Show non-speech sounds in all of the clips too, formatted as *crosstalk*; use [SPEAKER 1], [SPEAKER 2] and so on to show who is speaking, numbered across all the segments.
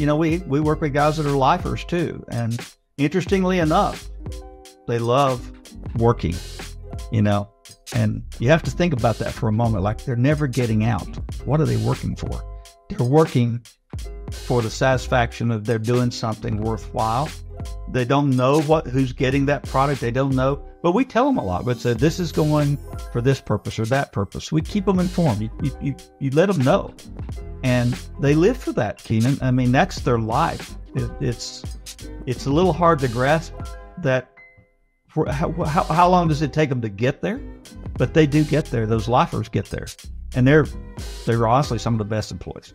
[SPEAKER 1] you know, we, we work with guys that are lifers too. And interestingly enough, they love working, you know, and you have to think about that for a moment. Like they're never getting out. What are they working for? They're working for the satisfaction of they're doing something worthwhile. They don't know what who's getting that product. They don't know, but we tell them a lot. But say this is going for this purpose or that purpose. We keep them informed. You, you, you, you let them know, and they live for that, Keenan. I mean, that's their life. It, it's it's a little hard to grasp that. For how, how, how long does it take them to get there? But they do get there. Those lifers get there, and they're they're honestly some of the best employees.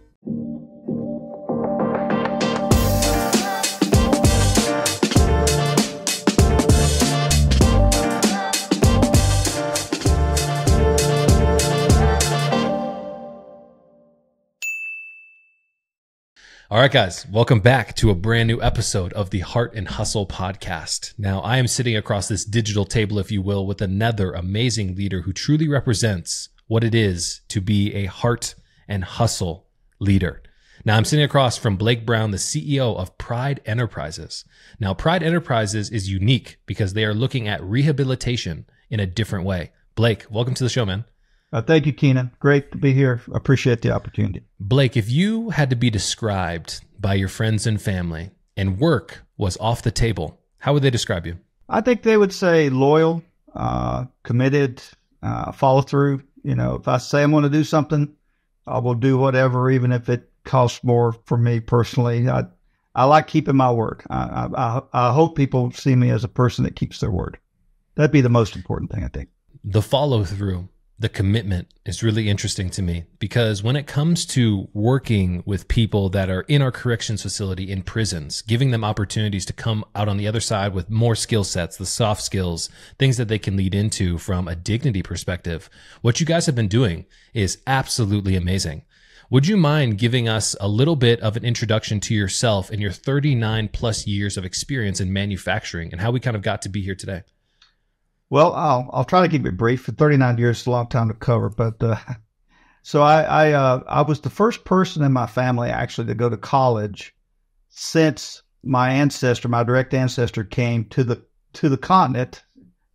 [SPEAKER 2] All right, guys, welcome back to a brand new episode of the Heart and Hustle podcast. Now, I am sitting across this digital table, if you will, with another amazing leader who truly represents what it is to be a heart and hustle leader. Now, I'm sitting across from Blake Brown, the CEO of Pride Enterprises. Now, Pride Enterprises is unique because they are looking at rehabilitation in a different way. Blake, welcome to the show, man. Uh, thank you, Keenan. Great to be here. Appreciate the opportunity. Blake, if you had to be described by your friends and family and work was off the table, how would they describe you?
[SPEAKER 1] I think they would say loyal, uh, committed, uh, follow through. You know, if I say I'm going to do something, I will do whatever, even if it costs more for me personally. I, I like keeping my word. I, I, I hope people see me as a person that keeps their word. That'd be the most important thing, I think.
[SPEAKER 2] The follow through the commitment is really interesting to me because when it comes to working with people that are in our corrections facility in prisons, giving them opportunities to come out on the other side with more skill sets, the soft skills, things that they can lead into from a dignity perspective, what you guys have been doing is absolutely amazing. Would you mind giving us a little bit of an introduction to yourself and your 39 plus years of experience in manufacturing and how we kind of got to be here today?
[SPEAKER 1] Well, I'll I'll try to keep it brief. Thirty nine years is a long time to cover, but uh, *laughs* so I I, uh, I was the first person in my family actually to go to college since my ancestor, my direct ancestor, came to the to the continent,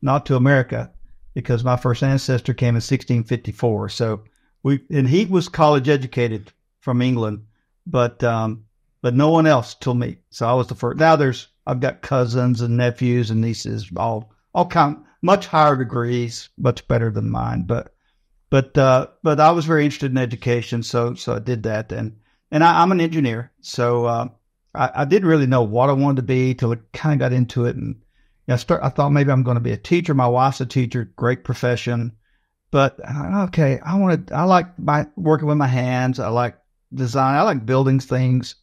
[SPEAKER 1] not to America, because my first ancestor came in 1654. So we and he was college educated from England, but um, but no one else till me. So I was the first. Now there's I've got cousins and nephews and nieces, all all kind much higher degrees, much better than mine. But but uh, but I was very interested in education, so so I did that, and and I, am an engineer, so uh, I, I, didn't really know what I wanted to be till I kind of got into it, and you know, start, I thought maybe I'm going to be a teacher. My wife's a teacher, great profession, but uh, okay, I wanted I like my working with my hands. I like design. I like building things.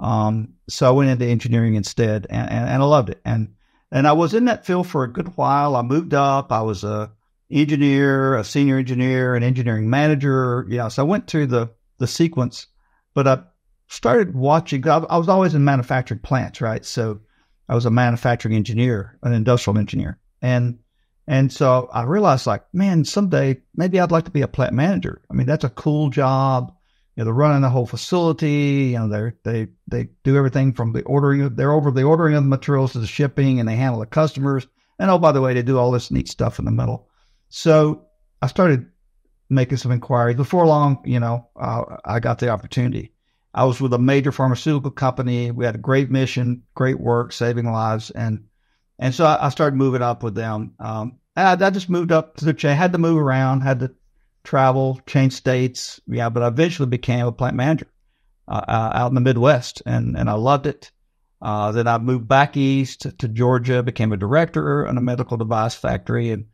[SPEAKER 1] Um, so I went into engineering instead, and, and, and I loved it, and and I was in that field for a good while. I moved up. I was a engineer, a senior engineer, an engineering manager. Yeah, so I went through the the sequence, but I started watching. I, I was always in manufacturing plants, right? So I was a manufacturing engineer, an industrial engineer, and and so I realized, like, man, someday maybe I'd like to be a plant manager. I mean, that's a cool job know, they're running the whole facility. You know, they they they do everything from the ordering. They're over the ordering of the materials to the shipping, and they handle the customers. And oh, by the way, they do all this neat stuff in the middle. So I started making some inquiries. Before long, you know, uh, I got the opportunity. I was with a major pharmaceutical company. We had a great mission, great work, saving lives, and and so I, I started moving up with them. Um, I, I, just moved up to the chain. Had to move around. Had to travel, change states. Yeah, but I eventually became a plant manager uh, uh, out in the Midwest, and and I loved it. Uh, then I moved back east to Georgia, became a director in a medical device factory, and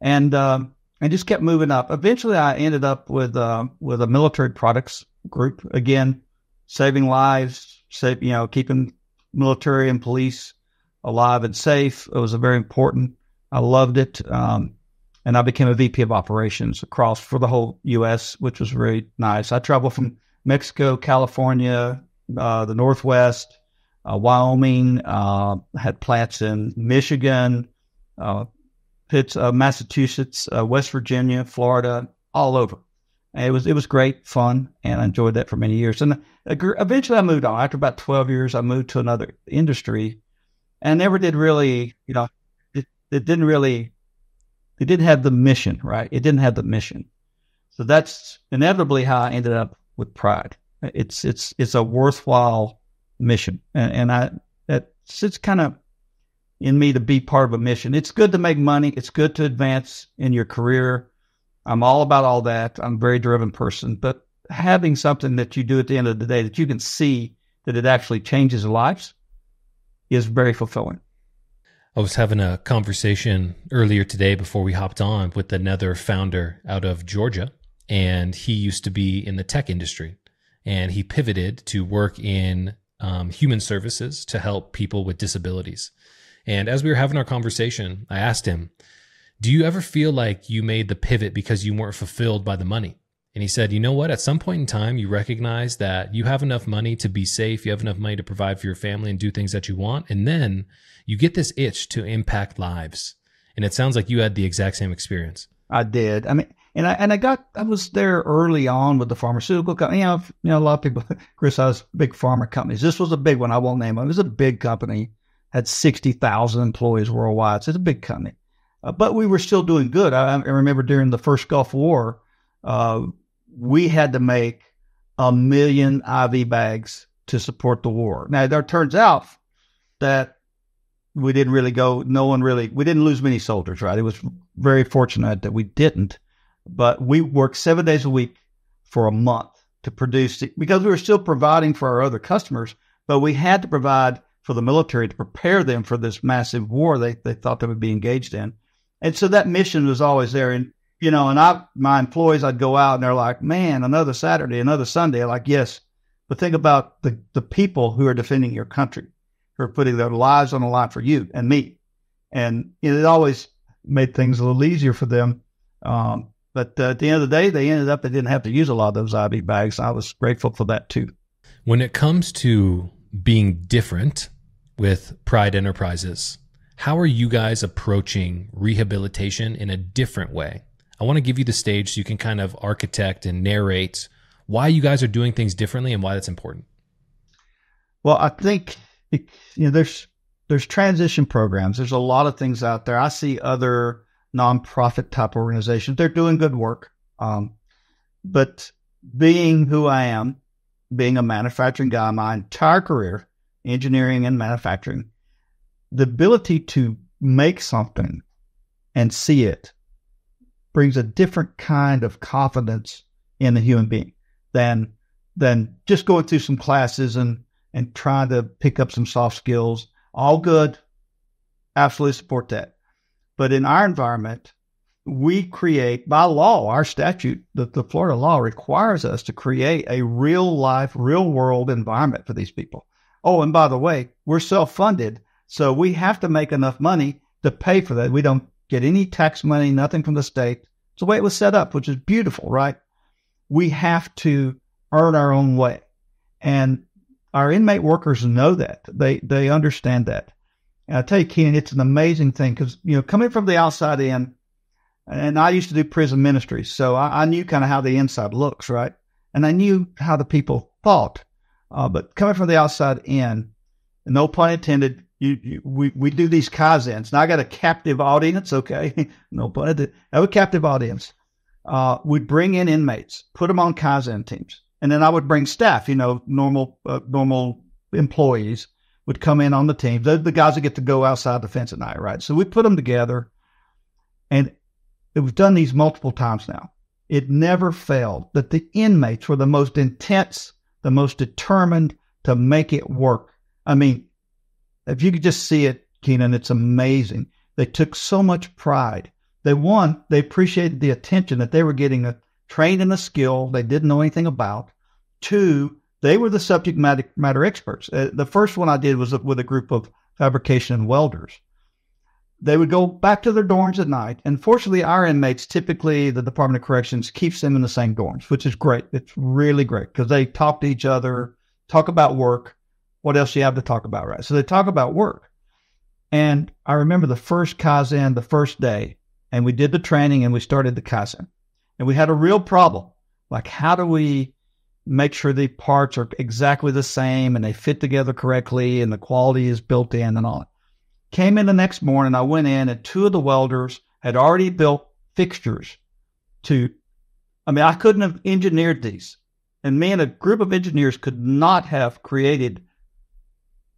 [SPEAKER 1] and um, and just kept moving up. Eventually, I ended up with uh, with a military products group again, saving lives, save, you know, keeping military and police alive and safe. It was a very important. I loved it. Um, and I became a VP of operations across for the whole U.S., which was really nice. I traveled from Mexico, California, uh, the Northwest, uh, Wyoming, uh, had plants in Michigan, Pitts, uh, uh, Massachusetts, uh, West Virginia, Florida, all over. And it was it was great fun, and I enjoyed that for many years. And eventually, I moved on. After about twelve years, I moved to another industry, and never did really, you know, it, it didn't really they didn't have the mission, right? It didn't have the mission. So that's inevitably how I ended up with pride. It's it's it's a worthwhile mission, and, and I it's kind of in me to be part of a mission. It's good to make money. It's good to advance in your career. I'm all about all that. I'm a very driven person, but having something that you do at the end of the day that you can see that it actually changes lives is very fulfilling.
[SPEAKER 2] I was having a conversation earlier today before we hopped on with another founder out of Georgia, and he used to be in the tech industry, and he pivoted to work in um, human services to help people with disabilities. And as we were having our conversation, I asked him, "Do you ever feel like you made the pivot because you weren't fulfilled by the money?" And he said, you know what? At some point in time, you recognize that you have enough money to be safe, you have enough money to provide for your family and do things that you want. And then you get this itch to impact lives. And it sounds like you had the exact same experience. I did. I mean, and I and I got I was
[SPEAKER 1] there early on with the pharmaceutical company. You know, you know a lot of people *laughs* criticize big pharma companies. This was a big one. I won't name them. It was a big company, had sixty thousand employees worldwide. So it's a big company, uh, but we were still doing good. I, I, remember during the first Gulf War, uh, we had to make a million IV bags to support the war. Now, there turns out that we didn't really go, no one really, we didn't lose many soldiers, right? It was very fortunate that we didn't, but we worked seven days a week for a month to produce it because we were still providing for our other customers, but we had to provide for the military to prepare them for this massive war they, they thought they would be engaged in. And so that mission was always there. And you know, and I, my employees, I'd go out and they're like, man, another Saturday, another Sunday. Like, yes, but think about the, the people who are defending your country, who are putting their lives on the line for you and me. And it always made things a little easier for them. Um, but uh, at the end of the day, they ended up, they didn't have to use a lot of those IV bags. I was grateful for that too.
[SPEAKER 2] When it comes to being different with Pride Enterprises, how are you guys approaching rehabilitation in a different way? I want to give you the stage so you can kind of architect and narrate why you guys are doing things differently and why that's important.
[SPEAKER 1] Well, I think you know there's there's transition programs. There's a lot of things out there. I see other nonprofit type organizations. They're doing good work, um, but being who I am, being a manufacturing guy my entire career, engineering and manufacturing, the ability to make something and see it brings a different kind of confidence in the human being than than just going through some classes and and trying to pick up some soft skills. All good. Absolutely support that. But in our environment, we create by law, our statute, the, the Florida law requires us to create a real life, real world environment for these people. Oh, and by the way, we're self funded. So we have to make enough money to pay for that. We don't get any tax money, nothing from the state. It's the way it was set up, which is beautiful, right? We have to earn our own way. And our inmate workers know that. They they understand that. And I tell you, Keenan, it's an amazing thing because, you know, coming from the outside in, and I used to do prison ministry, so I, I knew kind of how the inside looks, right? And I knew how the people thought. Uh, but coming from the outside in, no pun intended, you, you, we, we do these Kazans. Now I got a captive audience. Okay. *laughs* no pun intended. I have a captive audience. Uh, we'd bring in inmates, put them on Kaizen teams. And then I would bring staff, you know, normal, uh, normal employees would come in on the team. the guys that get to go outside the fence at night, right? So we put them together and we've done these multiple times now. It never failed that the inmates were the most intense, the most determined to make it work. I mean, if you could just see it, Keenan, it's amazing. They took so much pride. They won. They appreciated the attention that they were getting a, trained in a skill they didn't know anything about. Two, they were the subject matter, matter experts. Uh, the first one I did was with a group of fabrication welders. They would go back to their dorms at night. And fortunately, our inmates, typically the Department of Corrections, keeps them in the same dorms, which is great. It's really great because they talk to each other, talk about work what else do you have to talk about, right? So they talk about work. And I remember the first Kaizen, the first day, and we did the training and we started the Kaizen. And we had a real problem. Like, how do we make sure the parts are exactly the same and they fit together correctly and the quality is built in and all that? Came in the next morning, I went in and two of the welders had already built fixtures to, I mean, I couldn't have engineered these. And me and a group of engineers could not have created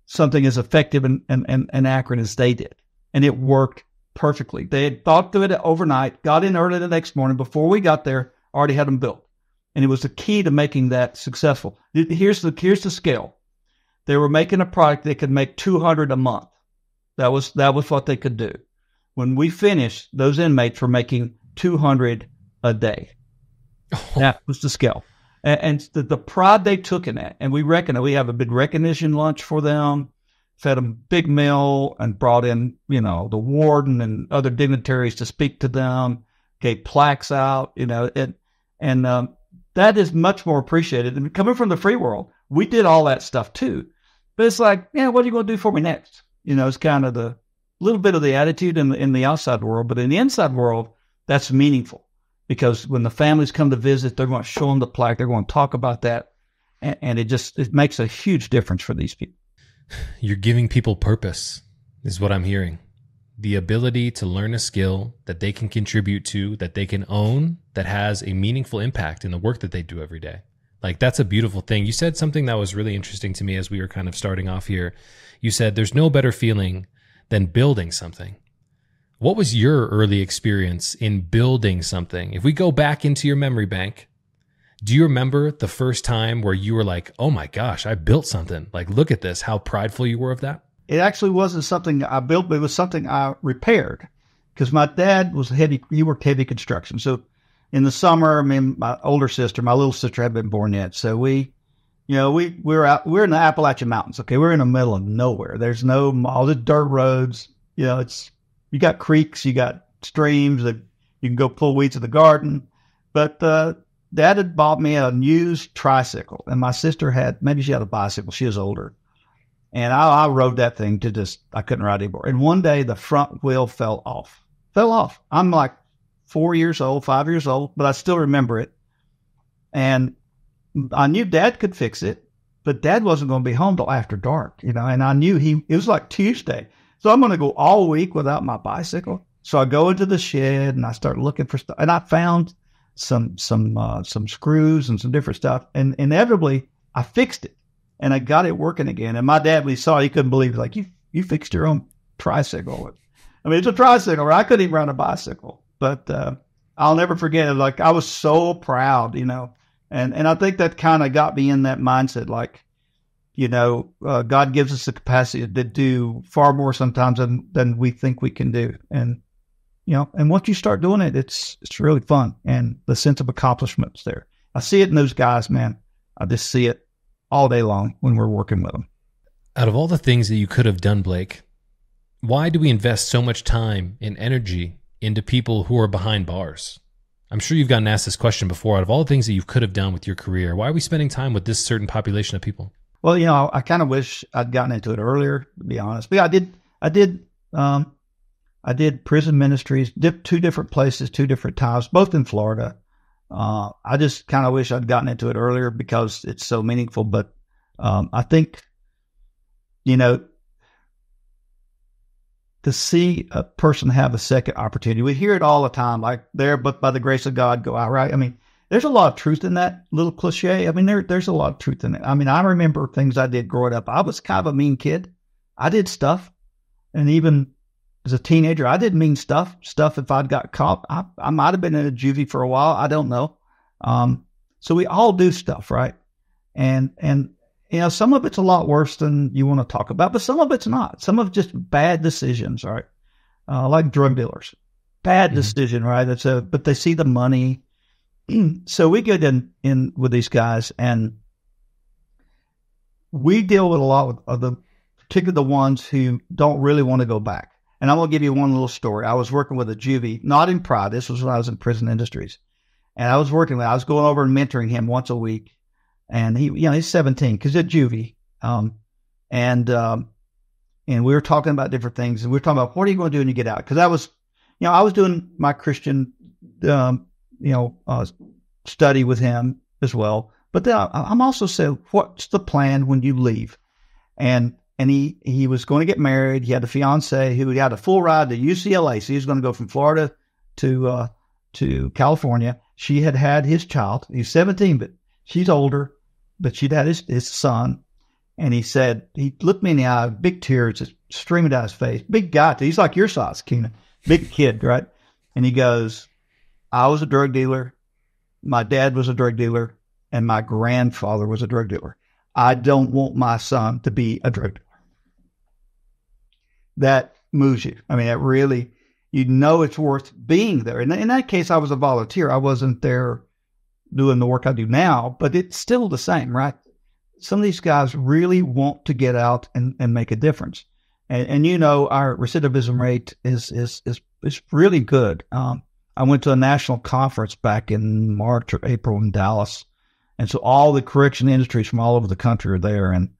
[SPEAKER 1] something as effective and, and, and, and accurate as they did. And it worked perfectly. They had thought through it overnight, got in early the next morning. Before we got there, already had them built. And it was the key to making that successful. Here's the, here's the scale. They were making a product that could make 200 a month. That was, that was what they could do. When we finished, those inmates were making 200 a day. *laughs* that was the scale and, and the, the, pride they took in that. And we reckon we have a big recognition lunch for them, fed them big meal, and brought in you know the warden and other dignitaries to speak to them, gave plaques out, you know, and and um, that is much more appreciated. And coming from the free world, we did all that stuff too, but it's like, yeah, what are you going to do for me next? You know, it's kind of the little bit of the attitude in the, in the outside world, but in the inside world, that's meaningful because when the families come to visit, they're going to show them the plaque. They're going to talk about that, and, and, it just it makes a huge difference for these people.
[SPEAKER 2] *sighs* You're giving people purpose, is what I'm hearing. The ability to learn a skill that they can contribute to, that they can own, that has a meaningful impact in the work that they do every day. Like that's a beautiful thing. You said something that was really interesting to me as we were kind of starting off here. You said there's no better feeling than building something. What was your early experience in building something? If we go back into your memory bank, do you remember the first time where you were like, oh my gosh, I built something? Like, look at this, how prideful you were of that?
[SPEAKER 1] It actually wasn't something I built, but it was something I repaired because my dad was heavy, he worked heavy construction. So in the summer, I mean, my older sister, my little sister had been born yet. So we, you know, we, we we're out, we're in the Appalachian Mountains. Okay. We're in the middle of nowhere. There's no, all the dirt roads, you know, it's, you got creeks, you got streams that you can go pull weeds in the garden. But uh, dad had bought me a used tricycle, and my sister had maybe she had a bicycle. She was older, and I, I rode that thing to just I couldn't ride anymore. And one day the front wheel fell off, fell off. I'm like four years old, five years old, but I still remember it. And I knew dad could fix it, but dad wasn't going to be home till after dark, you know, and I knew he, it was like Tuesday. So I'm going to go all week without my bicycle. So I go into the shed and I start looking for stuff. And I found some some uh, some screws and some different stuff. And inevitably, I fixed it and I got it working again. And my dad, when he saw, it, he couldn't believe it. Like you you fixed your own tricycle. I mean, it's a tricycle. Right? I couldn't even ride a bicycle, but uh, I'll never forget it. Like I was so proud, you know. And and I think that kind of got me in that mindset. Like you know, uh, God gives us the capacity to do far more sometimes than, than we think we can do. And, you know, and once you start doing it, it's, it's really fun. And the sense of accomplishment's there. I see it in those guys, man. I just see it all day long when we're working with them.
[SPEAKER 2] Out of all the things that you could have done, Blake, why do we invest so much time and energy into people who are behind bars? I'm sure you've gotten asked this question before. Out of all the things that you could have done with your career, why are we spending time with this certain population of people?
[SPEAKER 1] Well, you know, I kind of wish I'd gotten into it earlier, to be honest. But yeah, I did, I did, um, I did prison ministries, dip, two different places, two different times, both in Florida. Uh, I just kind of wish I'd gotten into it earlier because it's so meaningful. But um, I think, you know, to see a person have a second opportunity, we hear it all the time, like there, but by the grace of God, go out, right? I mean, there's a lot of truth in that little cliche. I mean, there there's a lot of truth in it. I mean, I remember things I did growing up. I was kind of a mean kid. I did stuff, and even as a teenager, I did mean stuff. Stuff if I'd got caught, I, I might have been in a juvie for a while. I don't know. Um, so we all do stuff, right? And and you know, some of it's a lot worse than you want to talk about, but some of it's not. Some of just bad decisions, right? Uh, like drug dealers, bad mm-hmm. decision, right? That's a but they see the money *clears throat* so we get in, in with these guys and we deal with a lot of the, particularly the ones who don't really want to go back. And I'm going to give you one little story. I was working with a juvie, not in pride. This was when I was in prison industries. And I was working with, I was going over and mentoring him once a week. And he, you know, he's 17 because he's a juvie. Um, and, um, and we were talking about different things and we were talking about what are you going to do when you get out? Cause I was, you know, I was doing my Christian, um, you know, uh, study with him as well. But then I, am also saying, what's the plan when you leave? And and he he was going to get married. He had a fiance who had a full ride to UCLA, so he was going to go from Florida to uh, to California. She had had his child. He's 17, but she's older, but she'd had his, his son. And he said, he looked me in the eye, big tears streaming down his face. Big guy. He's like your size, Keenan. Big kid, right? And he goes, I was a drug dealer. My dad was a drug dealer and my grandfather was a drug dealer. I don't want my son to be a drug dealer. That moves you. I mean, that really, you know, it's worth being there. And in that case, I was a volunteer. I wasn't there doing the work I do now, but it's still the same, right? Some of these guys really want to get out and, and make a difference. And, and you know, our recidivism rate is, is, is, is really good. Um, I went to a national conference back in March or April in Dallas. And so all the correction industries from all over the country are there. And,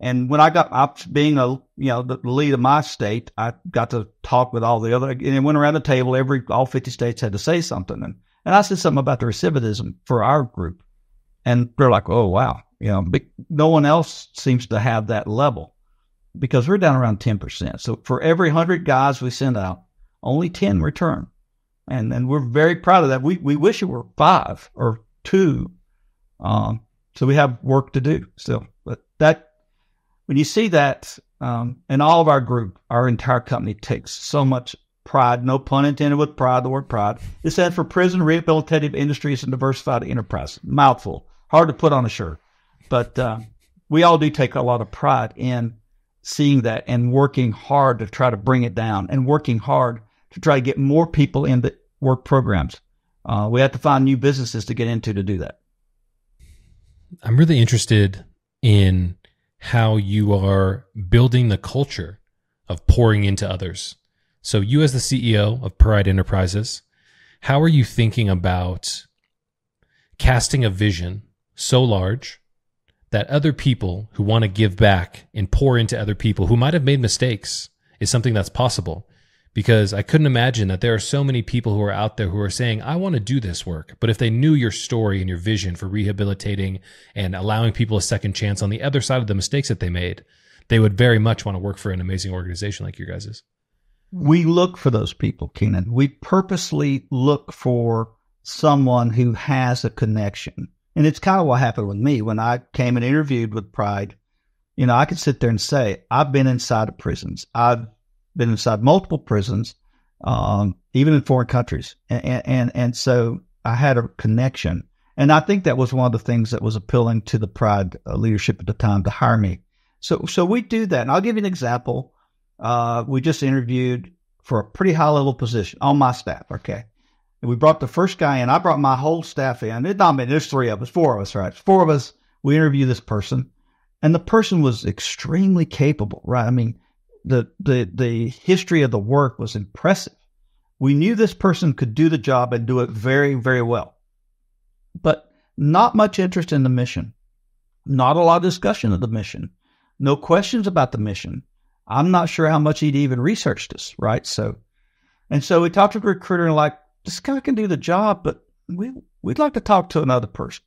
[SPEAKER 1] and when I got up being a, you know, the lead of my state, I got to talk with all the other, and it went around the table. Every, all 50 states had to say something. And, and I said something about the recidivism for our group. And they're like, oh, wow. You know, no one else seems to have that level because we're down around 10%. So for every 100 guys we send out, only 10 return and and we're very proud of that. We we wish it were five or two, um, so we have work to do still. But that when you see that, um, and all of our group, our entire company takes so much pride. No pun intended with pride. The word pride. It stands for Prison Rehabilitative Industries and Diversified Enterprise. Mouthful, hard to put on a shirt, but uh, we all do take a lot of pride in seeing that and working hard to try to bring it down and working hard to try to get more people in the work programs. Uh, we have to find new businesses to get into to do that.
[SPEAKER 2] I'm really interested in how you are building the culture of pouring into others. So, you as the CEO of Pride Enterprises, how are you thinking about casting a vision so large that other people who want to give back and pour into other people who might have made mistakes is something that's possible? because I couldn't imagine that there are so many people who are out there who are saying, I want to do this work. But if they knew your story and your vision for rehabilitating and allowing people a second chance on the other side of the mistakes that they made, they would very much want to work for an amazing organization like your guys's.
[SPEAKER 1] We look for those people, Kenan. We purposely look for someone who has a connection. And it's kind of what happened with me when I came and interviewed with Pride. You know, I could sit there and say, I've been inside of prisons. I've been inside multiple prisons, um, even in foreign countries, and, and and so I had a connection, and I think that was one of the things that was appealing to the Pride uh, leadership at the time to hire me. So so we do that, and I'll give you an example. Uh, we just interviewed for a pretty high level position on my staff. Okay. And we brought the first guy in. I brought my whole staff in. It, not been there's three of us, four of us, right? Four of us. We interview this person, and the person was extremely capable, right? I mean, the, the, the history of the work was impressive. We knew this person could do the job and do it very, very well, but not much interest in the mission, not a lot of discussion of the mission, no questions about the mission. I'm not sure how much he'd even researched us, right? So, and so we talked to the recruiter and like, this guy can do the job, but we, we'd like to talk to another person.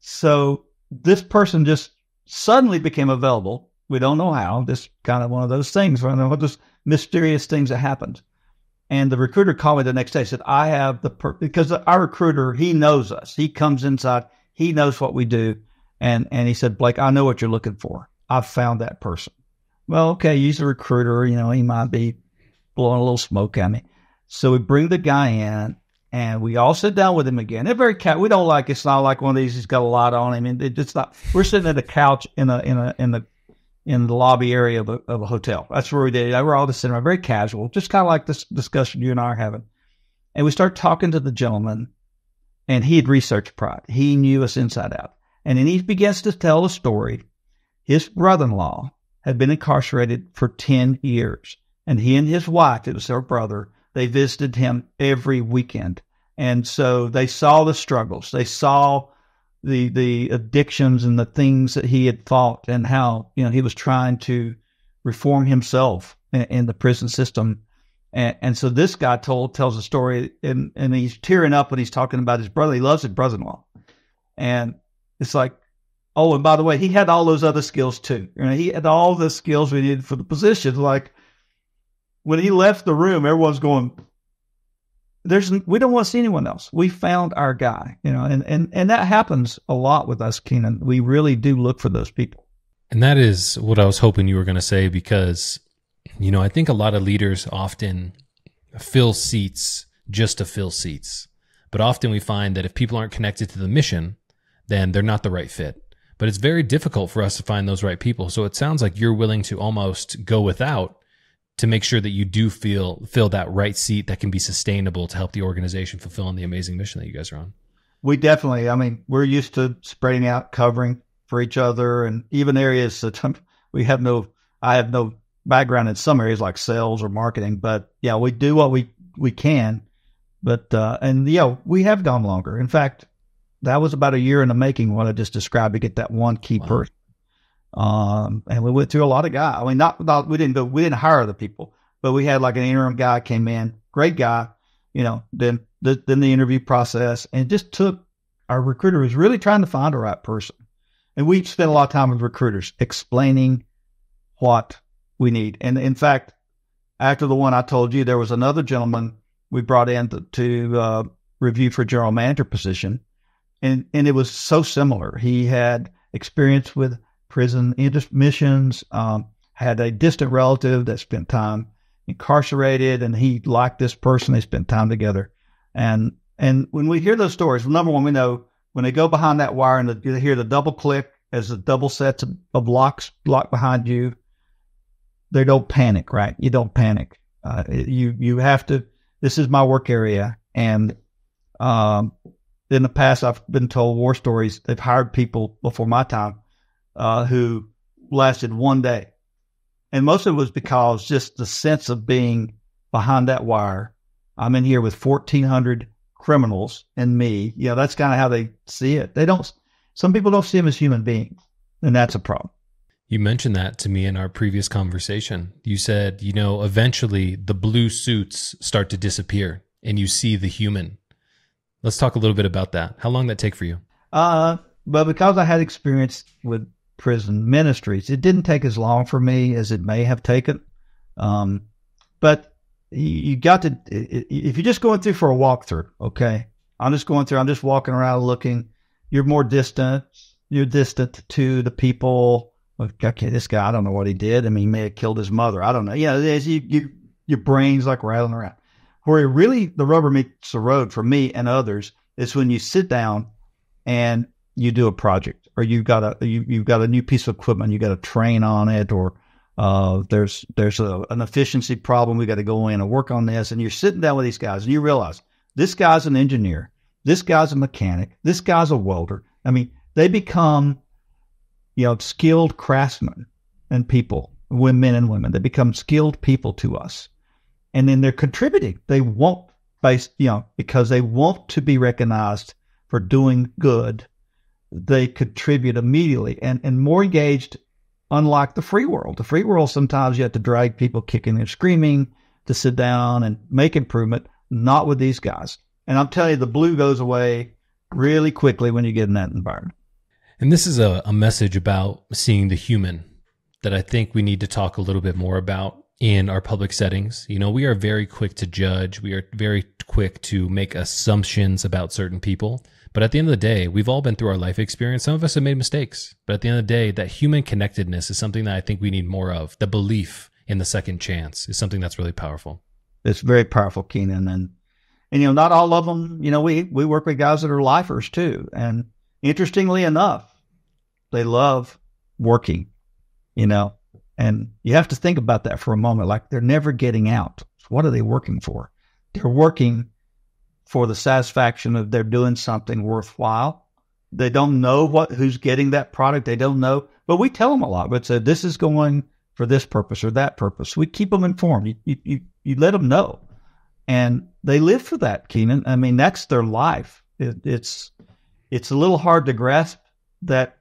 [SPEAKER 1] So this person just suddenly became available we don't know how. This kind of one of those things, one of those mysterious things that happened. And the recruiter called me the next day. Said I have the per-, because our recruiter he knows us. He comes inside. He knows what we do. And and he said, Blake, I know what you're looking for. I've found that person. Well, okay, he's a recruiter. You know, he might be blowing a little smoke at me. So we bring the guy in, and we all sit down with him again. They're very cat. We don't like. It's not like one of these. He's got a lot on him, and it's not. We're sitting at a couch in a in a in the in the lobby area of a, of a hotel. That's where we did it. were all just sitting there, very casual, just kind of like this discussion you and I are having. And we start talking to the gentleman, and he had researched Pride. He knew us inside out. And then he begins to tell a story. His brother in law had been incarcerated for 10 years, and he and his wife, it was their brother, they visited him every weekend. And so they saw the struggles. They saw the the addictions and the things that he had fought and how you know he was trying to reform himself in, in the prison system and, and, so this guy told tells a story and and he's tearing up when he's talking about his brother he loves his brother-in-law and it's like oh and by the way he had all those other skills too you know he had all the skills we needed for the position like when he left the room everyone's going there's we don't want to see anyone else. We found our guy, you know, and and and that happens a lot with us, Keenan. We really do look for those people.
[SPEAKER 2] And that is what I was hoping you were going to say because you know, I think a lot of leaders often fill seats just to fill seats. But often we find that if people aren't connected to the mission, then they're not the right fit. But it's very difficult for us to find those right people. So it sounds like you're willing to almost go without to make sure that you do feel fill that right seat that can be sustainable to help the organization fulfill on the amazing mission that you guys are on.
[SPEAKER 1] We definitely, I mean, we're used to spreading out, covering for each other, and even areas that *laughs* we have no, I have no background in some areas like sales or marketing, but yeah, we do what we we can. But uh, and yeah, we have gone longer. In fact, that was about a year in the making. What I just described to get that one key wow. person. Um, and we went through a lot of guys. I mean, not, not we didn't go, we didn't hire the people, but we had like an interim guy came in, great guy, you know, then, the, then the interview process and just took our recruiter was really trying to find the right person. And we spent a lot of time with recruiters explaining what we need. And in fact, after the one I told you, there was another gentleman we brought in to, to uh, review for general manager position. And, and it was so similar. He had experience with prison intermissions. um, had a distant relative that spent time incarcerated, and he liked this person. They spent time together, and and when we hear those stories, number one, we know when they go behind that wire and the, hear the double click as the double sets of, of locks lock behind you, they don't panic, right? You don't panic. Uh, you you have to. This is my work area, and um, in the past, I've been told war stories. They've hired people before my time uh, who lasted one day. And most of it was because just the sense of being behind that wire. I'm in here with 1,400 criminals and me. Yeah, that's kind of how they see it. They don't, some people don't see them as human beings, and that's a problem.
[SPEAKER 2] You mentioned that to me in our previous conversation. You said, you know, eventually the blue suits start to disappear and you see the human. Let's talk a little bit about that. How long that take for you?
[SPEAKER 1] Uh, but because I had experience with prison ministries. It didn't take as long for me as it may have taken, um, but you got to if you're just going through for a walkthrough. Okay, I'm just going through. I'm just walking around looking. You're more distant. You're distant to the people. Okay, this guy, I don't know what he did. I mean, he may have killed his mother. I don't know. You know, you, you, your brain's like rattling around. Where really the rubber meets the road for me and others is when you sit down and you do a project or you've got a you, have got a new piece of equipment, you got to train on it, or uh, there's there's a, an efficiency problem. We got to go in and work on this. And you're sitting down with these guys, and you realize this guy's an engineer, this guy's a mechanic, this guy's a welder. I mean, they become you know skilled craftsmen and people, women, men and women. They become skilled people to us, and then they're contributing. They want based you know because they want to be recognized for doing good they contribute immediately. And, and more engaged unlock the free world. The free world, sometimes you have to drag people kicking and screaming to sit down and make improvement, not with these guys. And I'm telling you, the blue goes away really quickly when you get in
[SPEAKER 2] that environment. And this is a, a message about seeing the human that I think we need to talk a little bit more about in our public settings. You know, we are very quick to judge. We are very quick to make assumptions about certain people. But at the end of the day, we've all been through our life experience. Some of us have made mistakes. But at the end of the day, that human connectedness is something that I think we need more of. The belief in the second chance is something that's really powerful.
[SPEAKER 1] It's very powerful, Keenan. And, and, you know, not all of them, you know, we, we work with guys that are lifers too. And interestingly enough, they love working, you know, and you have to think about that for a moment. Like they're never getting out. What are they working for? They're working for the satisfaction of they're doing something worthwhile. They don't know what who's getting that product. They don't know, but we tell them a lot. But say this is going for this purpose or that purpose. We keep them informed. You you you, you let them know, and they live for that. Keenan, I mean that's their life. It, it's it's a little hard to grasp that.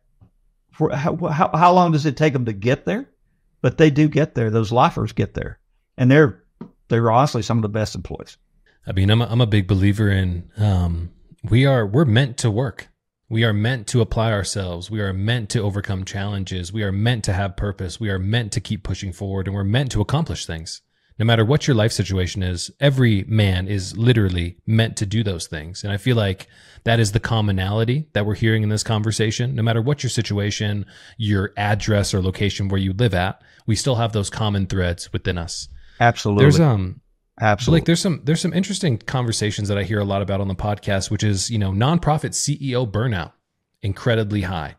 [SPEAKER 1] For how, how how long does it take them to get there? But they do get there. Those lifers get there, and they're they're honestly some of the best employees.
[SPEAKER 2] I mean, I'm a, I'm a big believer in um, we are we're meant to work. We are meant to apply ourselves. We are meant to overcome challenges. We are meant to have purpose. We are meant to keep pushing forward, and we're meant to accomplish things. No matter what your life situation is, every man is literally meant to do those things. And I feel like that is the commonality that we're hearing in this conversation. No matter what your situation, your address or location where you live at, we still have those common threads within us. Absolutely. There's um Absolutely. Like there's some there's some interesting conversations that I hear a lot about on the podcast, which is, you know, nonprofit CEO burnout incredibly high.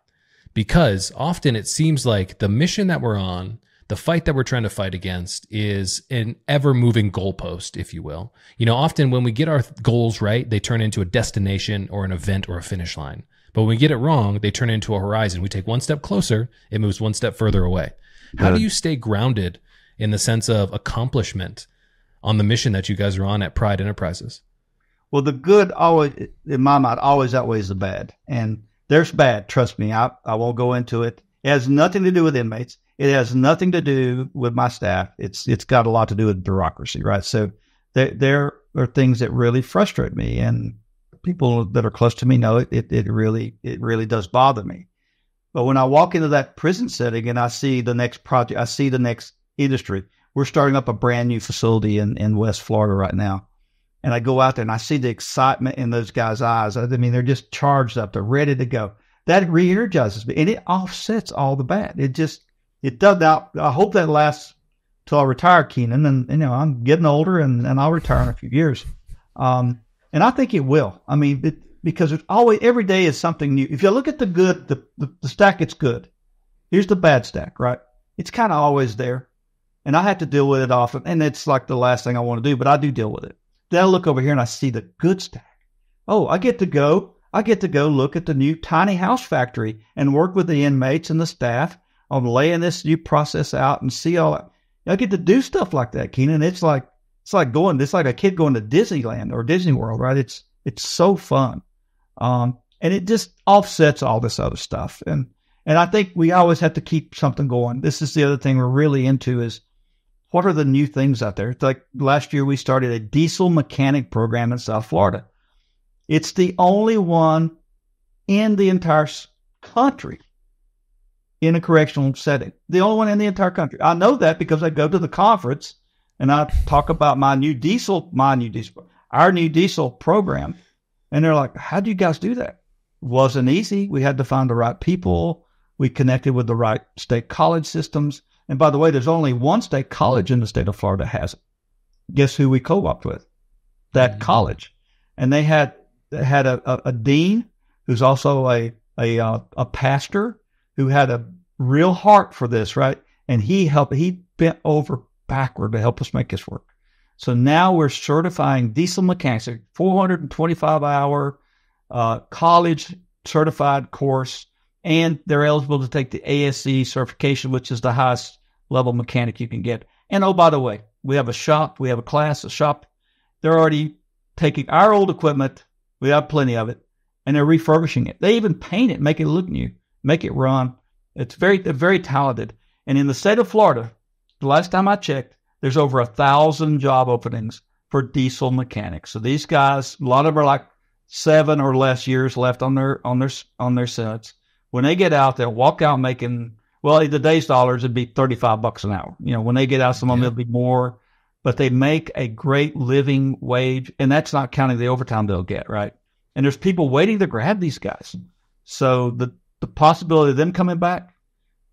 [SPEAKER 2] Because often it seems like the mission that we're on, the fight that we're trying to fight against is an ever moving goalpost, if you will. You know, often when we get our goals right, they turn into a destination or an event or a finish line. But when we get it wrong, they turn into a horizon. We take one step closer, it moves one step further away. How do you stay grounded in the sense of accomplishment on the mission that you guys are on at Pride Enterprises?
[SPEAKER 1] Well, the good always, in my mind, always outweighs the bad. And there's bad, trust me. I, I won't go into it. It has nothing to do with inmates. It has nothing to do with my staff. It's It's got a lot to do with bureaucracy, right? So there, there are things that really frustrate me. And people that are close to me know it, it, it really, it really does bother me. But when I walk into that prison setting and I see the next project, I see the next industry, we're starting up a brand new facility in, in West Florida right now. And I go out there and I see the excitement in those guys' eyes. I mean, they're just charged up. They're ready to go. That re-energizes me and it offsets all the bad. It just, it does out. I hope that lasts till I retire, Keenan. And, you know, I'm getting older and, and I'll retire in a few years. Um, and I think it will. I mean, it, because it's always, every day is something new. If you look at the good, the, the, the stack, it's good. Here's the bad stack, right? It's kind of always there and I have to deal with it often. And it's like the last thing I want to do, but I do deal with it. Then I look over here and I see the good stack. Oh, I get to go. I get to go look at the new tiny house factory and work with the inmates and the staff on laying this new process out and see all that. I get to do stuff like that, Keenan. It's like it's like going. It's like a kid going to Disneyland or Disney World, right? It's it's so fun, um, and it just offsets all this other stuff. And and I think we always have to keep something going. This is the other thing we're really into is what are the new things out there? like last year, we started a diesel mechanic program in South Florida. It's the only one in the entire country in a correctional setting, the only one in the entire country. I know that because I go to the conference and I talk about my new diesel, my new diesel, our new diesel program. And they're like, how do you guys do that? Wasn't easy. We had to find the right people. We connected with the right state college systems. And by the way, there's only one state college in the state of Florida has it. Guess who we co opted with? That mm-hmm. college. And they had had a, a, a, dean who's also a, a uh, a pastor who had a real heart for this, right? And he helped. He bent over backward to help us make this work. So now we're certifying diesel mechanics, a 425 hour uh, college certified course, and they're eligible to take the ASC certification, which is the highest level mechanic you can get. And oh, by the way, we have a shop, we have a class, a shop. They're already taking our old equipment, we have plenty of it, and they're refurbishing it. They even paint it, make it look new, make it run. It's very, they're very talented. And in the state of Florida, the last time I checked, there's over a thousand job openings for diesel mechanics. So these guys, a lot of them are like seven or less years left on their on their on their sets. When they get out, they'll walk out making well, today's dollars would be 35 bucks an hour. You know, when they get out some of them, yeah. it'll be more, but they make a great living wage. And that's not counting the overtime they'll get, right? And there's people waiting to grab these guys. So the, the possibility of them coming back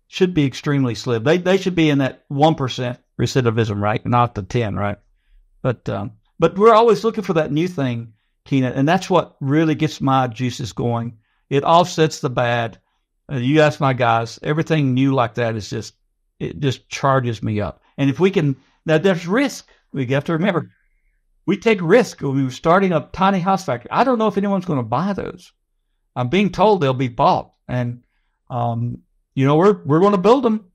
[SPEAKER 1] should be extremely slim. They, they should be in that 1% recidivism, right? Not the 10, right? But, um, but we're always looking for that new thing, Keenan. And that's what really gets my juices going. It offsets the bad uh, you ask my guys, everything new like that is just it just charges me up. And if we can, now there's risk. We have to remember, we take risk when we are starting a tiny house factory. I don't know if anyone's going to buy those. I'm being told they'll be bought, and um, you know we're we're going to build them,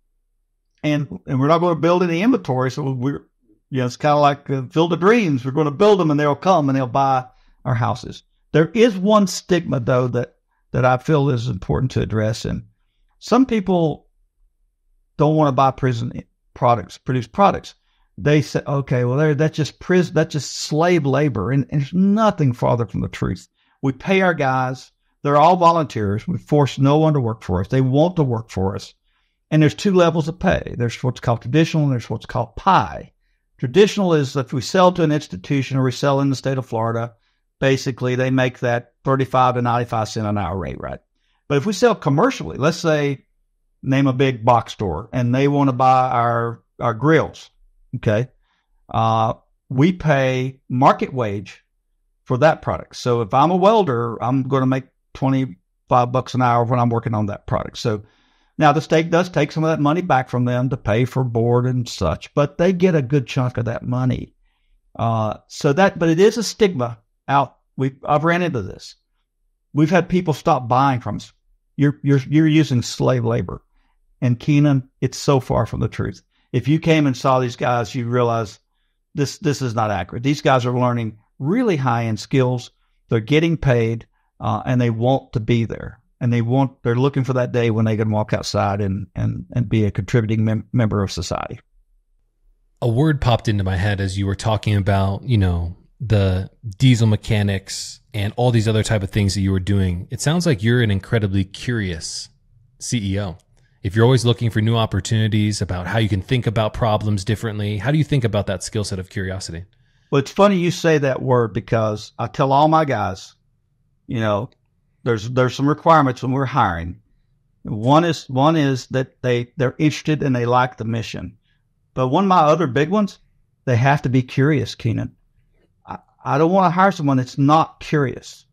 [SPEAKER 1] and and we're not going to build any inventory. So we're you know it's kind of like uh, field of dreams. We're going to build them, and they'll come and they'll buy our houses. There is one stigma though that that I feel is important to address. And some people don't want to buy prison products, produce products. They say, okay, well, that's just prison, that's just slave labor. And, and there's nothing farther from the truth. We pay our guys, they're all volunteers. We force no one to work for us. They want to work for us. And there's two levels of pay there's what's called traditional, and there's what's called pie. Traditional is if we sell to an institution or we sell in the state of Florida, basically they make that 35 to 95 cent an hour rate, right? But if we sell commercially, let's say name a big box store and they want to buy our, our grills. Okay. Uh, we pay market wage for that product. So if I'm a welder, I'm going to make 25 bucks an hour when I'm working on that product. So now the state does take some of that money back from them to pay for board and such, but they get a good chunk of that money. Uh, so that, but it is a stigma out we I've ran into this. We've had people stop buying from us. You're you're you're using slave labor. And Keenan, it's so far from the truth. If you came and saw these guys, you would realize this this is not accurate. These guys are learning really high end skills. They're getting paid, uh, and they want to be there. And they want they're looking for that day when they can walk outside and and and be a contributing mem- member of
[SPEAKER 2] society. A word popped into my head as you were talking about you know the diesel mechanics and all these other type of things that you were doing it sounds like you're an incredibly curious ceo if you're always looking for new opportunities about how you can think about problems differently how do you think about that skill set of curiosity
[SPEAKER 1] well it's funny you say that word because i tell all my guys you know there's there's some requirements when we're hiring one is one is that they they're interested and they like the mission but one of my other big ones they have to be curious keenan I don't want to hire someone that's not curious.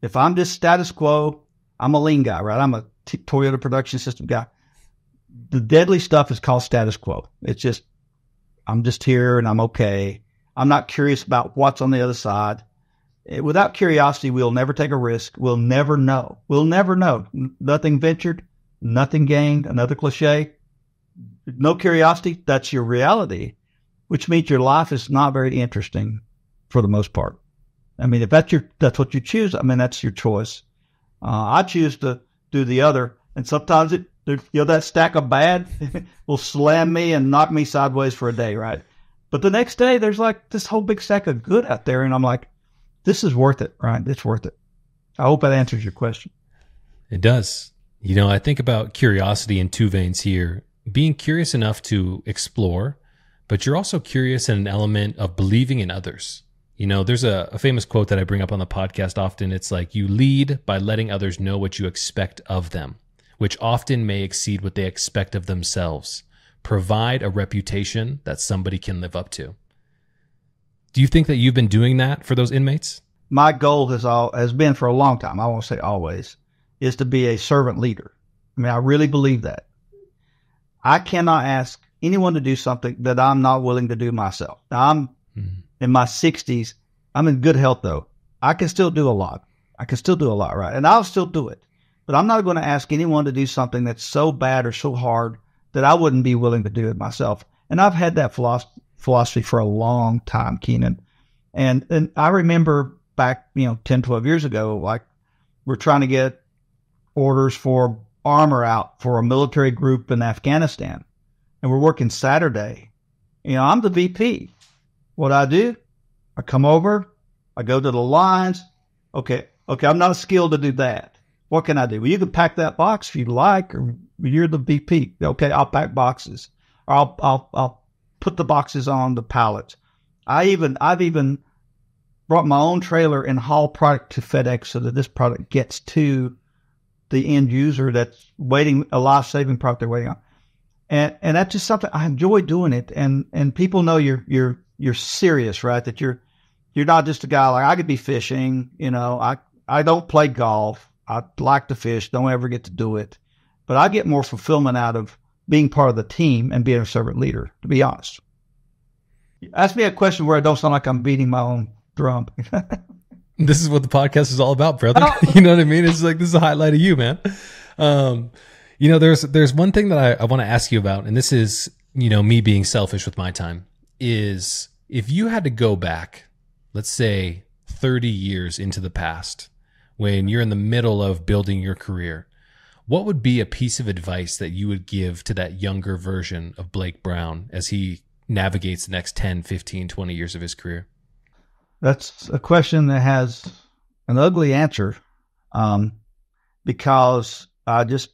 [SPEAKER 1] If I'm just status quo, I'm a lean guy, right? I'm a t- Toyota production system guy. The deadly stuff is called status quo. It's just, I'm just here and I'm okay. I'm not curious about what's on the other side. Without curiosity, we'll never take a risk. We'll never know. We'll never know. Nothing ventured, nothing gained. Another cliche. No curiosity, that's your reality, which means your life is not very interesting for the most part. I mean, if that's your that's what you choose, I mean that's your choice. Uh, I choose to do the other, and sometimes it you know that stack of bad *laughs* will slam me and knock me sideways for a day, right? But the next day, there's like this whole big stack of good out there, and I'm like, this is worth it, right? It's worth it. I hope that answers your question.
[SPEAKER 2] It does. You know, I think about curiosity in two veins here being curious enough to explore, but you're also curious in an element of believing in others. You know, there's a, a, famous quote that I bring up on the podcast often. It's like, you lead by letting others know what you expect of them, which often may exceed what they expect of themselves. Provide a reputation that somebody can live up to. Do you think that you've been doing that for those inmates?
[SPEAKER 1] My goal has all has been for a long time, I won't say always, is to be a servant leader. I mean, I really believe that. I cannot ask anyone to do something that I'm not willing to do myself. Now, I'm in my 60s. I'm in good health though. I can still do a lot. I can still do a lot, right? And I'll still do it. But I'm not going to ask anyone to do something that's so bad or so hard that I wouldn't be willing to do it myself. And I've had that philosophy for a long time, Keenan. And and I remember back, you know, 10, 12 years ago, like we're trying to get orders for armor out for a military group in Afghanistan. And we're working Saturday. You know, I'm the VP. What I do, I come over, I go to the lines. Okay, okay, I'm not skilled to do that. What can I do? Well, you can pack that box if you like, or you're the VP. Okay, I'll pack boxes. Or I'll, I'll, I'll put the boxes on the pallet. I even, I've even brought my own trailer and haul product to FedEx so that this product gets to the end user that's waiting a life saving product they're waiting on. And and that's just something I enjoy doing it and and people know you're you're you're serious, right? That you're you're not just a guy like I could be fishing. You know, I I don't play golf. I like to fish. Don't ever get to do it, but I get more fulfillment out of being part of the team and being a servant leader. To be honest, ask me a question where I don't sound like I'm beating my own drum.
[SPEAKER 2] *laughs* this is what the podcast is all about, brother. *laughs* you know what I mean? It's like this is a highlight of you, man. Um, you know, there's there's one thing that I, I want to ask you about, and this is you know me being selfish with my time is if you had to go back, let's say 30 years into the past, when you're in the middle of building your career, what would be a piece of advice that you would give to that younger version of Blake Brown as he navigates the next 10, 15, 20 years of his career? That's
[SPEAKER 1] a question that has an ugly answer um, because I just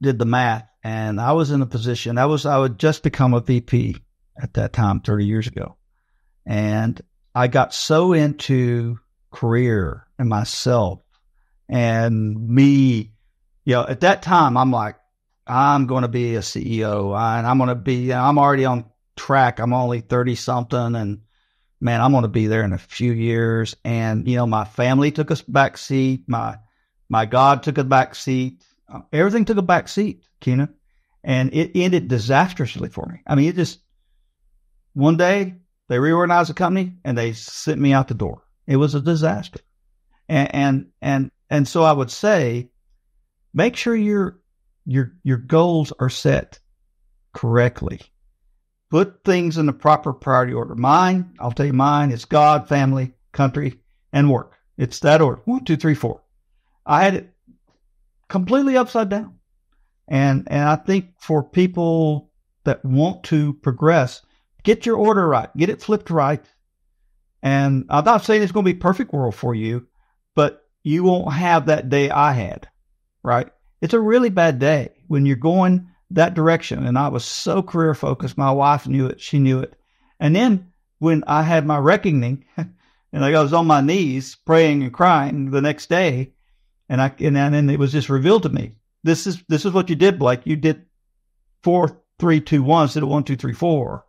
[SPEAKER 1] did the math and I was in a position, I was, I would just become a VP at that time 30 years ago. And I got so into career and myself and me, you know, at that time, I'm like, I'm going to be a CEO and I'm going to be, I'm already on track. I'm only 30 something and man, I'm going to be there in a few years. And, you know, my family took a back seat. My, my God took a back seat. Everything took a back seat, Kina. And it ended disastrously for me. I mean, it just, one day they reorganized the company and they sent me out the door. It was a disaster. And, and, and, and so I would say, make sure your, your, your goals are set correctly. Put things in the proper priority order. Mine, I'll tell you mine, is God, family, country, and work. It's that order. One, two, three, four. I had it completely upside down. And and I think for people that want to progress, Get your order right. Get it flipped right. And I'm not saying it's going to be perfect world for you, but you won't have that day I had, right? It's a really bad day when you're going that direction. And I was so career focused. My wife knew it. She knew it. And then when I had my reckoning *laughs* and I was on my knees praying and crying the next day, and I and then it was just revealed to me. This is this is what you did, Blake. You did four, three, two, one instead of one, two, three, four.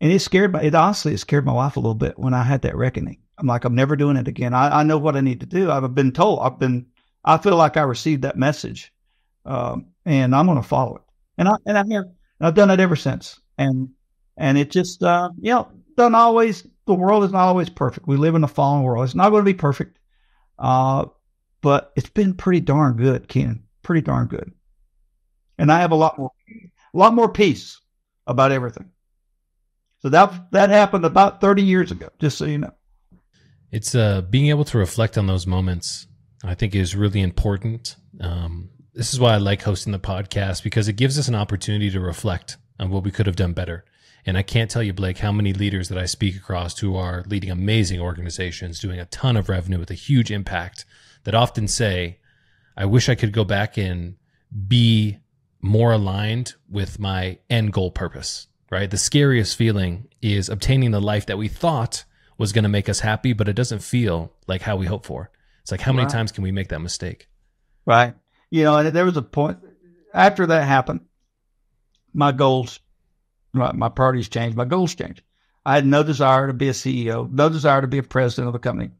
[SPEAKER 1] And it scared my, it honestly, it scared my wife a little bit when I had that reckoning. I'm like, I'm never doing it again. I, I know what I need to do. I've been told, I've been, I feel like I received that message. Um, and I'm going to follow it. And I, and I have, I've done it ever since. And, and it just, uh, you know, not always, the world is not always perfect. We live in a fallen world. It's not going to be perfect. Uh, but it's been pretty darn good, Ken. Pretty darn good. And I have a lot more, a lot more peace about everything. So that that happened about 30 years ago, just so you know.
[SPEAKER 2] It's uh, being able to reflect on those moments, I think, is really important. Um, this is why I like hosting the podcast because it gives us an opportunity to reflect on what we could have done better. And I can't tell you, Blake, how many leaders that I speak across who are leading amazing organizations, doing a ton of revenue with a huge impact, that often say, I wish I could go back and be more aligned with my end goal purpose right? The scariest feeling is obtaining the life that we thought was going to make us happy, but it doesn't feel like how we hope for. It's like, how many right. times can we make that mistake? Right.
[SPEAKER 1] You know, there was a point after that happened, my goals, my priorities changed, my goals changed. I had no desire to be a CEO, no desire to be a president of a company,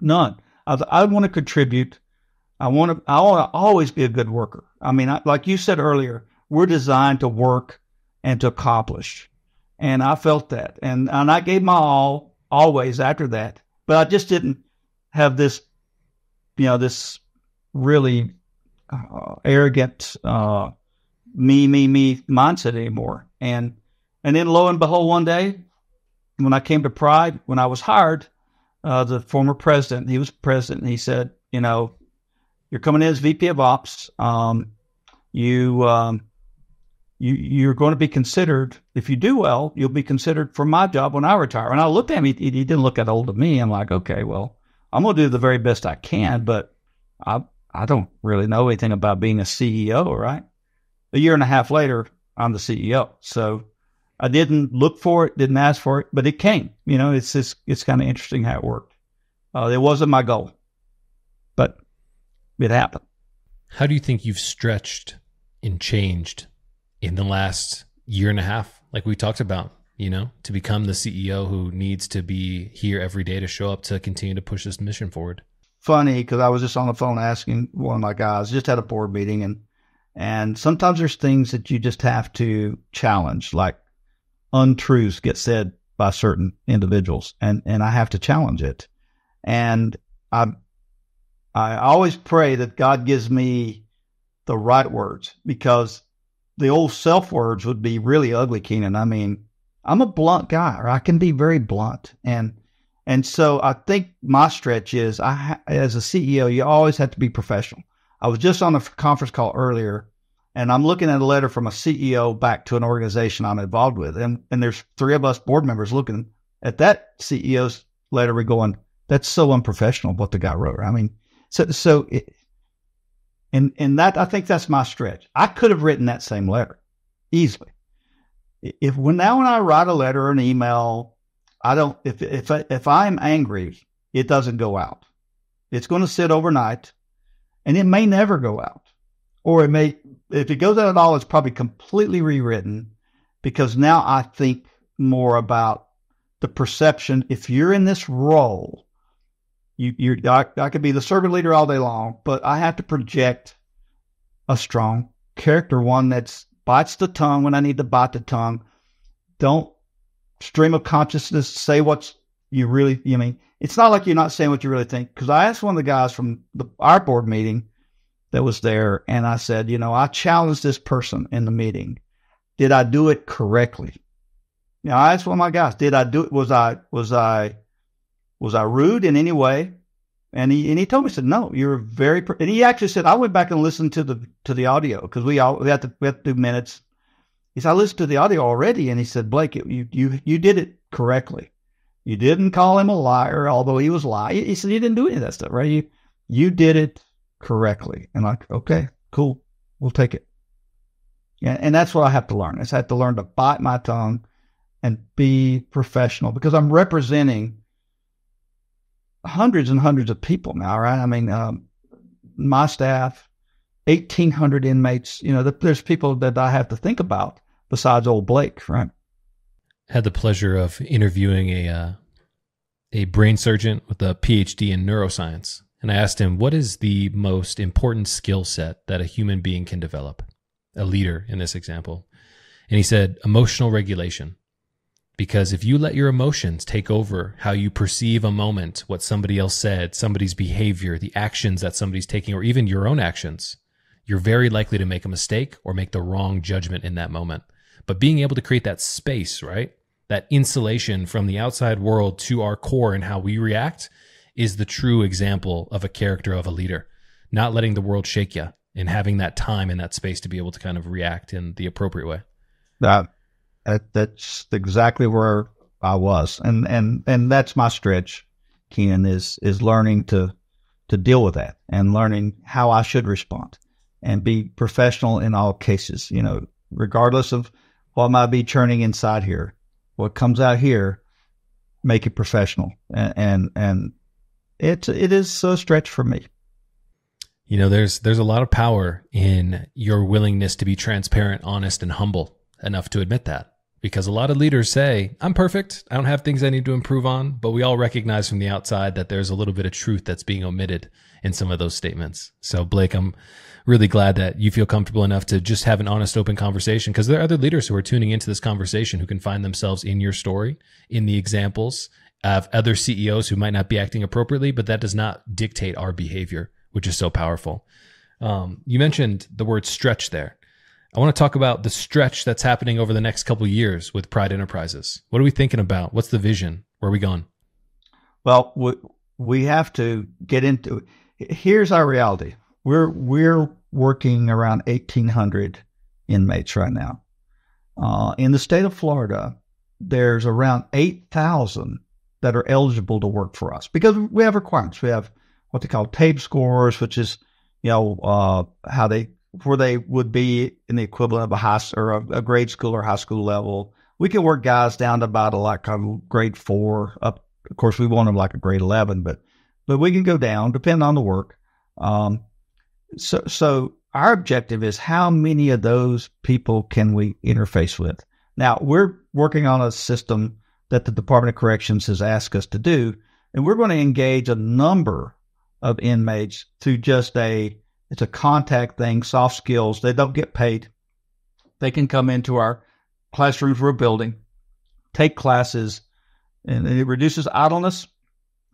[SPEAKER 1] none. I, I want to contribute. I want to. I want to always be a good worker. I mean, I, like you said earlier, we're designed to work and to accomplish. And I felt that. And, and I gave my all always after that. But I just didn't have this, you know, this really uh, arrogant, uh, me, me, me mindset anymore. And, and then lo and behold, one day when I came to Pride, when I was hired, uh, the former president, he was president, and he said, you know, you're coming in as VP of Ops. Um, you um, you, you're going to be considered, if you do well, you'll be considered for my job when I retire. And I looked at him, he, he didn't look that old to me. I'm like, okay, well, I'm going to do the very best I can, but I, I don't really know anything about being a CEO, right? A year and a half later, I'm the CEO. So I didn't look for it, didn't ask for it, but it came. You know, it's it's, it's kind of interesting how it worked. Uh, it wasn't my goal,
[SPEAKER 2] but it happened. How do you think you've stretched and changed in the last year and a half, like we talked about, you know, to become the CEO who needs to be here every day to show up to continue to push this mission forward.
[SPEAKER 1] Funny because I was just on the phone asking one of my guys, just had a board meeting, and and sometimes there's things that you just have to challenge, like untruths get said by certain individuals, and and I have to challenge it, and I I always pray that God gives me the right words because the old self words would be really ugly, Keenan. I mean, I'm a blunt guy, or I can be very blunt, and and so I think my stretch is I as a CEO, you always have to be professional. I was just on a conference call earlier, and I'm looking at a letter from a CEO back to an organization I'm involved with, and and there's three of us board members looking at that CEO's letter. We're going, that's so unprofessional what the guy wrote. I mean, so so it, and and that I think that's my stretch. I could have written that same letter easily. If when now when I write a letter or an email, I don't if if if I'm angry, it doesn't go out. It's going to sit overnight, and it may never go out, or it may if it goes out at all, it's probably completely rewritten because now I think more about the perception. If you're in this role, you, you, I, I could be the servant leader all day long, but I have to project a strong character, one that's bites the tongue when I need to bite the tongue. Don't stream of consciousness. Say what's you really. You mean it's not like you're not saying what you really think. Because I asked one of the guys from the, our board meeting that was there, and I said, you know, I challenged this person in the meeting. Did I do it correctly? Now I asked one of my guys, did I do it? Was I was I was I rude in any way? And he and he told me, said, "No, you're very." and he actually said, "I went back and listened to the to the audio because we all we had to we had to do minutes." He said, "I listened to the audio already," and he said, "Blake, it, you you you did it correctly. You didn't call him a liar, although he was lying." He said, "You didn't do any of that stuff, right? You you did it correctly." And like, okay, cool, we'll take it. Yeah, and that's what I have to learn. Is I have to learn to bite my tongue and be professional because I'm representing hundreds and hundreds of people now, right? I mean, um, my staff, 1,800 inmates. You know, there's people that I have to think about besides old Blake, right?
[SPEAKER 2] Had the pleasure of interviewing a uh, a brain surgeon with a PhD in neuroscience, and I asked him what is the most important skill set that a human being can develop, a leader in this example, and he said emotional regulation. Because if you let your emotions take over how you perceive a moment, what somebody else said, somebody's behavior, the actions that somebody's taking, or even your own actions, you're very likely to make a mistake or make the wrong judgment in that moment. But being able to create that space, right? That insulation from the outside world to our core and how we react is the true example of a character of a leader. Not letting the world shake you and having that time and that space to be able to kind of react in the appropriate way. That that,
[SPEAKER 1] that's exactly where I was, and and and that's my stretch, Ken, is is learning to to deal with that and learning how I should respond and be professional in all cases. You know, regardless of what might be churning inside here, what comes out here, make it professional, and and, and it it is a stretch for me.
[SPEAKER 2] You know, there's there's a lot of power in your willingness to be transparent, honest, and humble enough to admit that because a lot of leaders say, I'm perfect. I don't have things I need to improve on. But we all recognize from the outside that there's a little bit of truth that's being omitted in some of those statements. So, Blake, I'm really glad that you feel comfortable enough to just have an honest, open conversation because there are other leaders who are tuning into this conversation who can find themselves in your story, in the examples of other CEOs who might not be acting appropriately, but that does not dictate our behavior, which is so powerful. Um, you mentioned the word stretch there. I want to talk about the stretch that's happening over the next couple years with Pride Enterprises. What are we thinking about? What's the vision? Where are we going?
[SPEAKER 1] Well, we, we have to get into here's our reality. We're we're working around 1800 inmates right now. Uh, in the state of Florida, there's around 8,000 that are eligible to work for us because we have requirements. We have what they call tape scores, which is you know uh, how they where they would be in the equivalent of a high or a, a grade school or high school level. We can work guys down to about a like of grade four up. Of course, we want them like a grade eleven, but but we can go down depending on the work. Um, so so our objective is how many of those people can we interface with? Now we're working on a system that the Department of Corrections has asked us to do, and we're going to engage a number of inmates through just a it's a contact thing, soft skills. They don't get paid. They can come into our classrooms we're building, take classes, and it reduces idleness,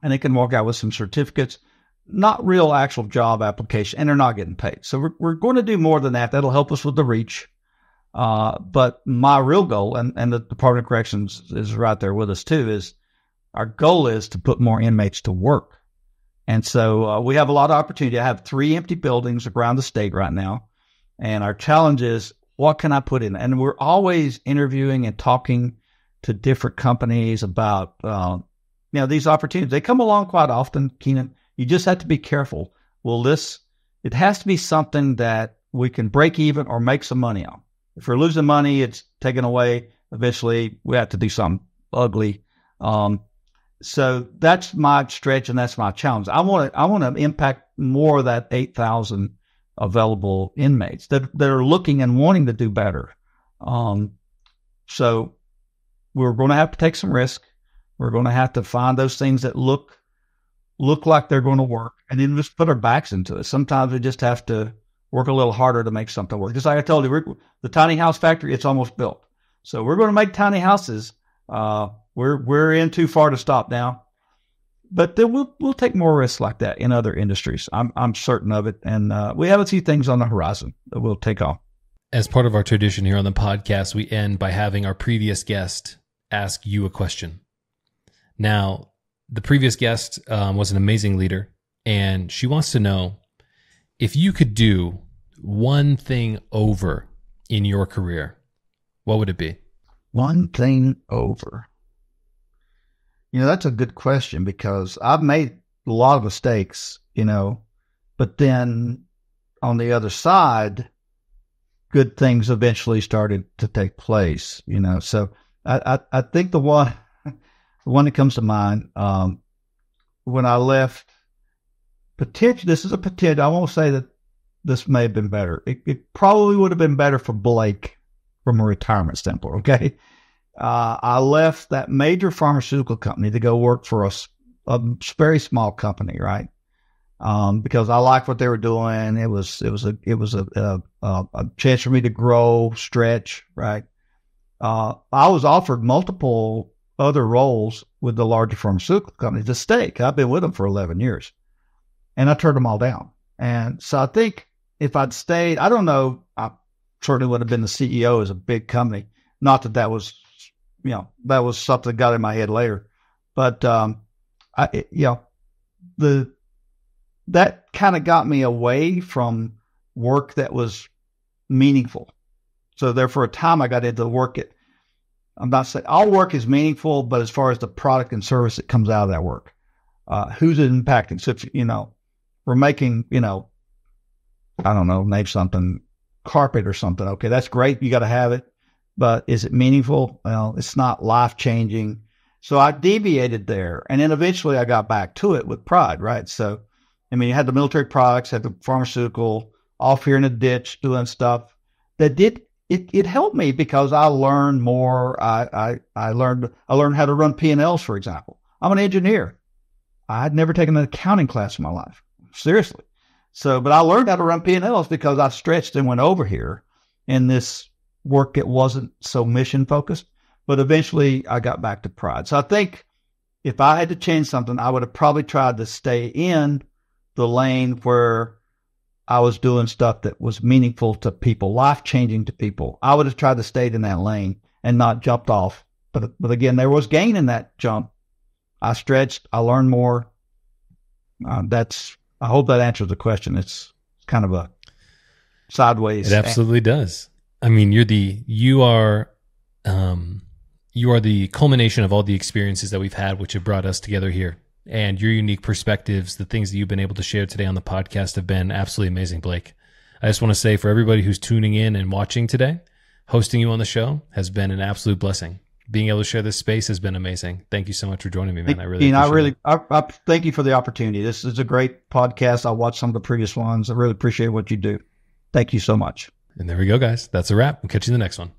[SPEAKER 1] and they can walk out with some certificates, not real actual job application, and they're not getting paid. So we're, we're going to do more than that. That'll help us with the reach. Uh, but my real goal, and, and the Department of Corrections is right there with us too, is our goal is to put more inmates to work. And so uh, we have a lot of opportunity. I have three empty buildings around the state right now. And our challenge is what can I put in? And we're always interviewing and talking to different companies about, uh, you know, these opportunities. They come along quite often, Keenan. You just have to be careful. Well, this, it has to be something that we can break even or make some money on. If we're losing money, it's taken away. Eventually, we have to do something ugly. Um, so that's my stretch and that's my challenge. I want to I want to impact more of that eight thousand available inmates that that are looking and wanting to do better. Um, so we're going to have to take some risk. We're going to have to find those things that look look like they're going to work, and then just put our backs into it. Sometimes we just have to work a little harder to make something work. Just like I told you, the tiny house factory, it's almost built. So we're going to make tiny houses. Uh, we're we're in too far to stop now. But then we'll we'll take more risks like that in other industries. I'm I'm certain of it, and uh, we have a few things on the
[SPEAKER 2] horizon that we'll take off. As part of our tradition here on the podcast, we end by having our previous guest ask you a question. Now, the previous guest um, was an amazing leader, and she wants to know if you could do one thing over in your career, what would it be?
[SPEAKER 1] One thing over.
[SPEAKER 2] You know, that's a good question because I've
[SPEAKER 1] made a lot of mistakes, you know, but then on the other side, good things eventually started to take place, you know. So I, I, I think the one *laughs* the one that comes to mind um, when I left potential this is a potential I won't say that this may have been better. It, it probably would have been better for Blake from a retirement standpoint, okay? Uh, I left that major pharmaceutical company to go work for a, a very small company, right? Um, because I liked what they were doing. It was it was a it was a, a, a chance for me to grow, stretch, right? Uh, I was offered multiple other roles with the larger pharmaceutical companies to stake. I've been with them for 11 years and I turned them all down. And so I think if I'd stayed, I don't know, I certainly would have been the CEO as a big company. Not that that was you know, that was something that got in my head later. But, um, I, yeah you know, the, that kind of got me away from work that was meaningful. So there for a time, I got into work. It, I'm not saying all work is meaningful, but as far as the product and service that comes out of that work, uh, who's it impacting? So if, you know, we're making, you know, I don't know, name something, carpet or something. Okay, that's great. You got to have it but is it meaningful? Well, it's not life changing. So I deviated there. And then eventually I got back to it with pride, right? So, I mean, you had the military products, had the pharmaceutical, off here in a ditch doing stuff that did. It, it helped me because I learned more. I, I, I learned I learned how to run P and Ls, for example. I'm an engineer. I'd never taken an accounting class in my life, seriously. So, but I learned how to run P and Ls because I stretched and went over here in this work that wasn't so mission focused. But eventually I got back to pride. So I think if I had to change something, I would have probably tried to stay in the lane where I was doing stuff that was meaningful to people, life changing to people. I would have tried to stay in that lane and not jumped off. But but again, there was gain in that jump. I stretched. I learned more. Uh, that's. I hope that answers the question. It's kind of a sideways. It absolutely
[SPEAKER 2] answer. does. I mean, you're the you are um, you are the culmination of all the experiences that we've had, which have brought us together here. And your unique perspectives, the things that you've been able to share today on the podcast, have been absolutely amazing, Blake. I just want to say for everybody who's tuning in and watching today, hosting you on the show has been an absolute blessing. Being able to share this space has been amazing. Thank you so much for joining me, man. I really, I really,
[SPEAKER 1] I, I, thank you for the opportunity. This is a great podcast. I watched some of the previous ones. I really appreciate what you do. Thank you so much.
[SPEAKER 2] And there we go, guys. That's a wrap. We'll catch you in the next one.